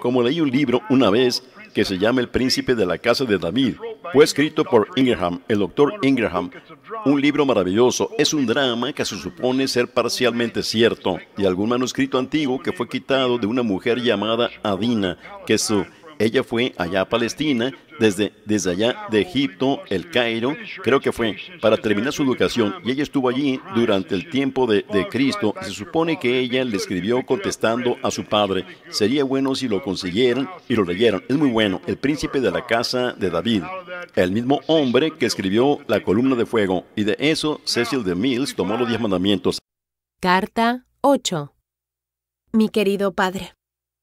como leí un libro una vez que se llama El Príncipe de la Casa de David. Fue escrito por Ingraham, el doctor Ingraham. Un libro maravilloso. Es un drama que se supone ser parcialmente cierto. Y algún manuscrito antiguo que fue quitado de una mujer llamada Adina, que su ella fue allá a Palestina, desde, desde allá de Egipto, el Cairo, creo que fue, para terminar su educación. Y ella estuvo allí durante el tiempo de, de Cristo. Se supone que ella le escribió contestando a su padre. Sería bueno si lo consiguieran y lo leyeran. Es muy bueno. El príncipe de la casa de David. El mismo hombre que escribió la columna de fuego. Y de eso Cecil de Mills tomó los diez mandamientos. Carta 8. Mi querido padre.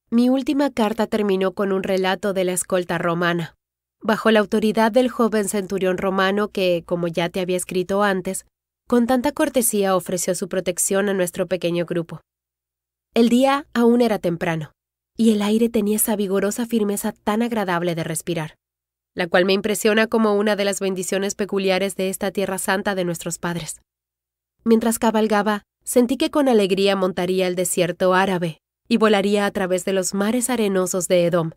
Mi última carta terminó con un relato de la escolta romana. Bajo la autoridad del joven centurión romano que, como ya te había escrito antes, con tanta cortesía ofreció su protección a nuestro pequeño grupo. El día aún era temprano, y el aire tenía esa vigorosa firmeza tan agradable de respirar, la cual me impresiona como una de las bendiciones peculiares de esta tierra santa de nuestros padres. Mientras cabalgaba, sentí que con alegría montaría el desierto árabe, y volaría a través de los mares arenosos de Edom,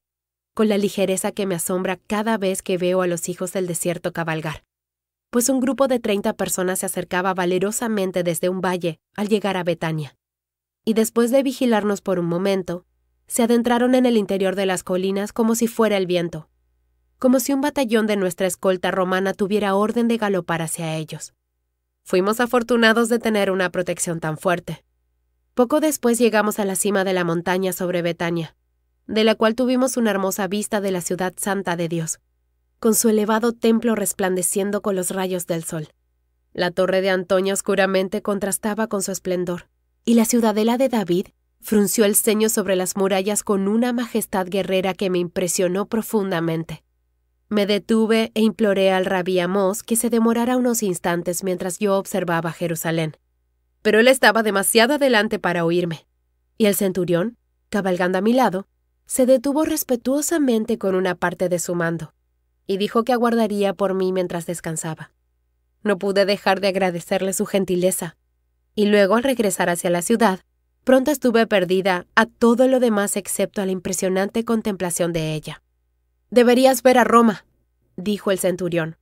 con la ligereza que me asombra cada vez que veo a los hijos del desierto cabalgar. Pues un grupo de 30 personas se acercaba valerosamente desde un valle al llegar a Betania. Y después de vigilarnos por un momento, se adentraron en el interior de las colinas como si fuera el viento, como si un batallón de nuestra escolta romana tuviera orden de galopar hacia ellos. Fuimos afortunados de tener una protección tan fuerte. Poco después llegamos a la cima de la montaña sobre Betania, de la cual tuvimos una hermosa vista de la ciudad santa de Dios, con su elevado templo resplandeciendo con los rayos del sol. La torre de Antonio oscuramente contrastaba con su esplendor, y la ciudadela de David frunció el ceño sobre las murallas con una majestad guerrera que me impresionó profundamente. Me detuve e imploré al rabí Amos que se demorara unos instantes mientras yo observaba Jerusalén pero él estaba demasiado adelante para oírme. Y el centurión, cabalgando a mi lado, se detuvo respetuosamente con una parte de su mando y dijo que aguardaría por mí mientras descansaba. No pude dejar de agradecerle su gentileza, y luego al regresar hacia la ciudad, pronto estuve perdida a todo lo demás excepto a la impresionante contemplación de ella. Deberías ver a Roma, dijo el centurión,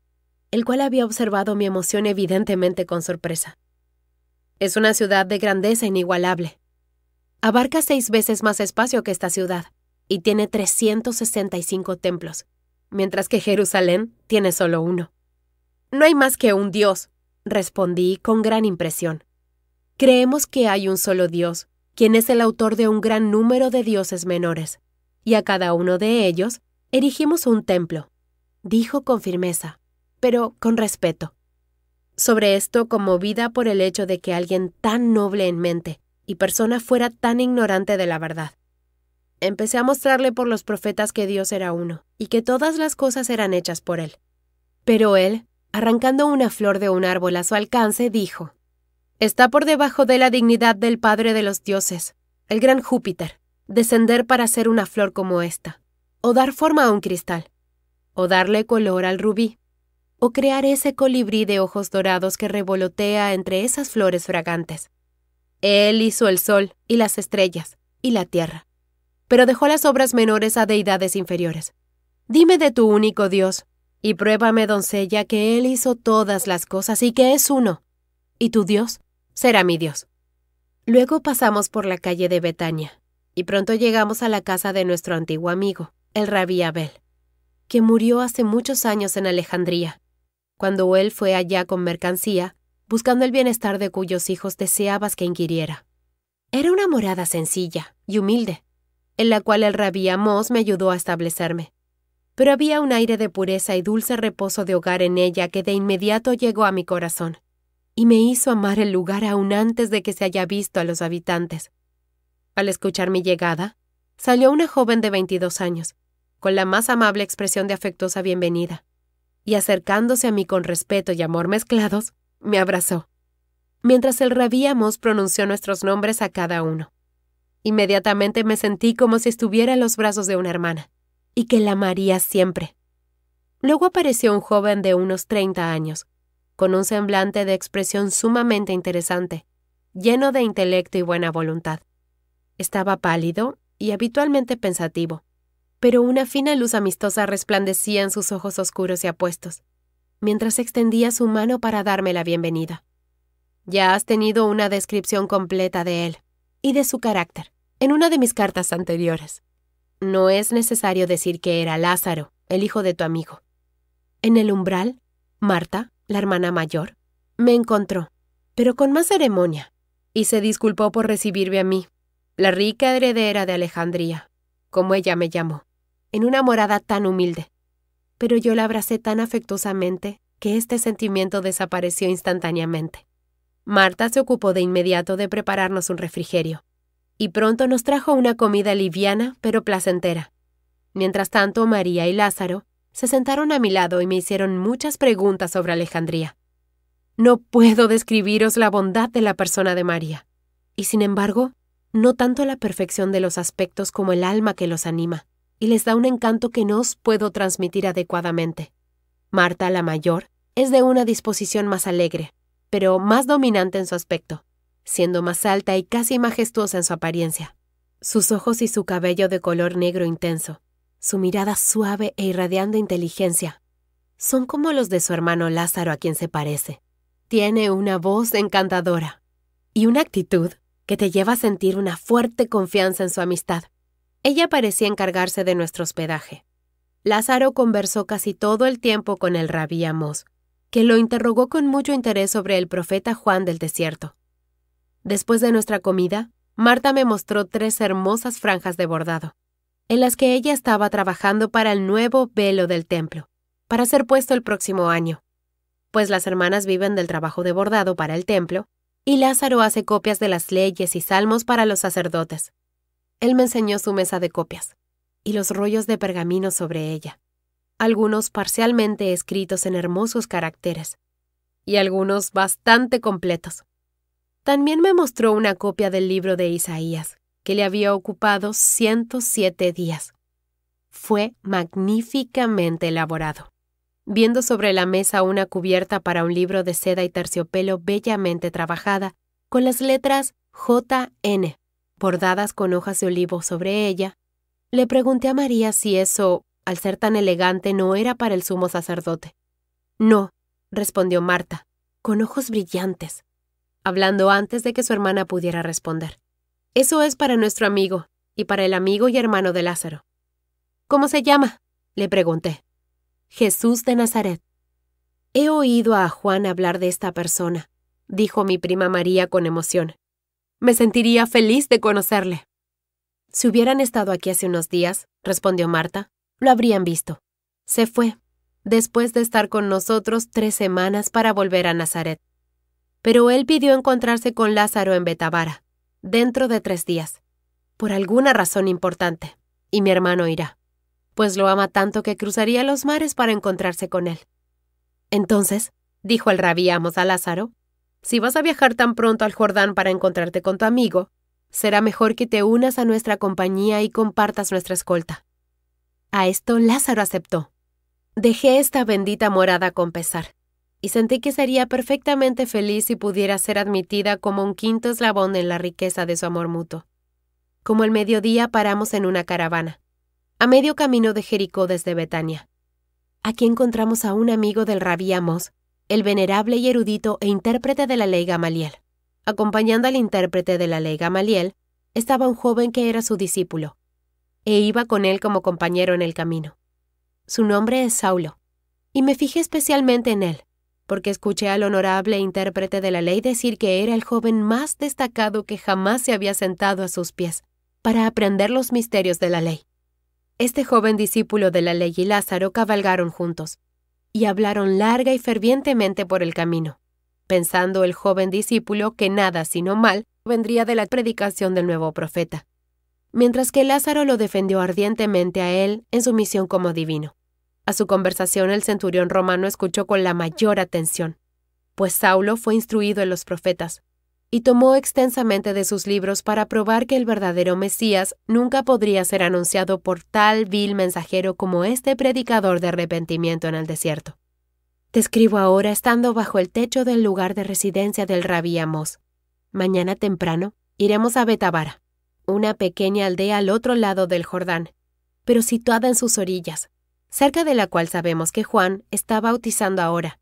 el cual había observado mi emoción evidentemente con sorpresa. Es una ciudad de grandeza inigualable. Abarca seis veces más espacio que esta ciudad y tiene 365 templos, mientras que Jerusalén tiene solo uno. No hay más que un Dios, respondí con gran impresión. Creemos que hay un solo Dios, quien es el autor de un gran número de dioses menores, y a cada uno de ellos erigimos un templo, dijo con firmeza, pero con respeto sobre esto conmovida por el hecho de que alguien tan noble en mente y persona fuera tan ignorante de la verdad. Empecé a mostrarle por los profetas que Dios era uno y que todas las cosas eran hechas por él. Pero él, arrancando una flor de un árbol a su alcance, dijo, Está por debajo de la dignidad del Padre de los dioses, el gran Júpiter, descender para hacer una flor como esta, o dar forma a un cristal, o darle color al rubí o crear ese colibrí de ojos dorados que revolotea entre esas flores fragantes. Él hizo el sol y las estrellas y la tierra, pero dejó las obras menores a deidades inferiores. Dime de tu único Dios, y pruébame, doncella, que Él hizo todas las cosas y que es uno, y tu Dios será mi Dios. Luego pasamos por la calle de Betania, y pronto llegamos a la casa de nuestro antiguo amigo, el rabí Abel, que murió hace muchos años en Alejandría cuando él fue allá con mercancía, buscando el bienestar de cuyos hijos deseabas que inquiriera. Era una morada sencilla y humilde, en la cual el rabí Amos me ayudó a establecerme. Pero había un aire de pureza y dulce reposo de hogar en ella que de inmediato llegó a mi corazón, y me hizo amar el lugar aún antes de que se haya visto a los habitantes. Al escuchar mi llegada, salió una joven de 22 años, con la más amable expresión de afectuosa bienvenida y acercándose a mí con respeto y amor mezclados, me abrazó. Mientras el rabí pronunció nuestros nombres a cada uno. Inmediatamente me sentí como si estuviera en los brazos de una hermana, y que la amaría siempre. Luego apareció un joven de unos 30 años, con un semblante de expresión sumamente interesante, lleno de intelecto y buena voluntad. Estaba pálido y habitualmente pensativo, pero una fina luz amistosa resplandecía en sus ojos oscuros y apuestos, mientras extendía su mano para darme la bienvenida. Ya has tenido una descripción completa de él y de su carácter en una de mis cartas anteriores. No es necesario decir que era Lázaro, el hijo de tu amigo. En el umbral, Marta, la hermana mayor, me encontró, pero con más ceremonia, y se disculpó por recibirme a mí, la rica heredera de Alejandría, como ella me llamó en una morada tan humilde. Pero yo la abracé tan afectuosamente que este sentimiento desapareció instantáneamente. Marta se ocupó de inmediato de prepararnos un refrigerio, y pronto nos trajo una comida liviana pero placentera. Mientras tanto, María y Lázaro se sentaron a mi lado y me hicieron muchas preguntas sobre Alejandría. No puedo describiros la bondad de la persona de María, y sin embargo, no tanto la perfección de los aspectos como el alma que los anima y les da un encanto que no os puedo transmitir adecuadamente. Marta, la mayor, es de una disposición más alegre, pero más dominante en su aspecto, siendo más alta y casi majestuosa en su apariencia. Sus ojos y su cabello de color negro intenso, su mirada suave e irradiando inteligencia, son como los de su hermano Lázaro a quien se parece. Tiene una voz encantadora y una actitud que te lleva a sentir una fuerte confianza en su amistad ella parecía encargarse de nuestro hospedaje. Lázaro conversó casi todo el tiempo con el rabí Amos, que lo interrogó con mucho interés sobre el profeta Juan del desierto. Después de nuestra comida, Marta me mostró tres hermosas franjas de bordado, en las que ella estaba trabajando para el nuevo velo del templo, para ser puesto el próximo año. Pues las hermanas viven del trabajo de bordado para el templo, y Lázaro hace copias de las leyes y salmos para los sacerdotes. Él me enseñó su mesa de copias y los rollos de pergamino sobre ella, algunos parcialmente escritos en hermosos caracteres y algunos bastante completos. También me mostró una copia del libro de Isaías, que le había ocupado 107 días. Fue magníficamente elaborado. Viendo sobre la mesa una cubierta para un libro de seda y terciopelo bellamente trabajada, con las letras JN bordadas con hojas de olivo sobre ella, le pregunté a María si eso, al ser tan elegante, no era para el sumo sacerdote. No, respondió Marta, con ojos brillantes, hablando antes de que su hermana pudiera responder. Eso es para nuestro amigo, y para el amigo y hermano de Lázaro. ¿Cómo se llama? le pregunté. Jesús de Nazaret. He oído a Juan hablar de esta persona, dijo mi prima María con emoción. Me sentiría feliz de conocerle. Si hubieran estado aquí hace unos días, respondió Marta, lo habrían visto. Se fue, después de estar con nosotros tres semanas para volver a Nazaret. Pero él pidió encontrarse con Lázaro en Betavara, dentro de tres días, por alguna razón importante, y mi hermano irá, pues lo ama tanto que cruzaría los mares para encontrarse con él. Entonces, dijo el rabí Amos a Lázaro, si vas a viajar tan pronto al Jordán para encontrarte con tu amigo, será mejor que te unas a nuestra compañía y compartas nuestra escolta. A esto Lázaro aceptó. Dejé esta bendita morada con pesar, y sentí que sería perfectamente feliz si pudiera ser admitida como un quinto eslabón en la riqueza de su amor mutuo. Como el mediodía paramos en una caravana, a medio camino de Jericó desde Betania. Aquí encontramos a un amigo del rabí Amos, el venerable y erudito e intérprete de la ley Gamaliel. Acompañando al intérprete de la ley Gamaliel, estaba un joven que era su discípulo, e iba con él como compañero en el camino. Su nombre es Saulo, y me fijé especialmente en él, porque escuché al honorable intérprete de la ley decir que era el joven más destacado que jamás se había sentado a sus pies para aprender los misterios de la ley. Este joven discípulo de la ley y Lázaro cabalgaron juntos, y hablaron larga y fervientemente por el camino, pensando el joven discípulo que nada sino mal vendría de la predicación del nuevo profeta, mientras que Lázaro lo defendió ardientemente a él en su misión como divino. A su conversación el centurión romano escuchó con la mayor atención, pues Saulo fue instruido en los profetas, y tomó extensamente de sus libros para probar que el verdadero Mesías nunca podría ser anunciado por tal vil mensajero como este predicador de arrepentimiento en el desierto. Te escribo ahora estando bajo el techo del lugar de residencia del rabí Amos. Mañana temprano iremos a Betabara, una pequeña aldea al otro lado del Jordán, pero situada en sus orillas, cerca de la cual sabemos que Juan está bautizando ahora.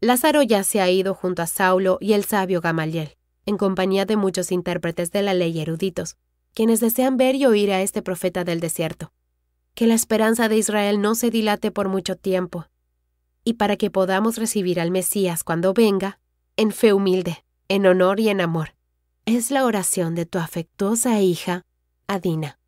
Lázaro ya se ha ido junto a Saulo y el sabio Gamaliel en compañía de muchos intérpretes de la ley eruditos, quienes desean ver y oír a este profeta del desierto. Que la esperanza de Israel no se dilate por mucho tiempo, y para que podamos recibir al Mesías cuando venga, en fe humilde, en honor y en amor. Es la oración de tu afectuosa hija, Adina.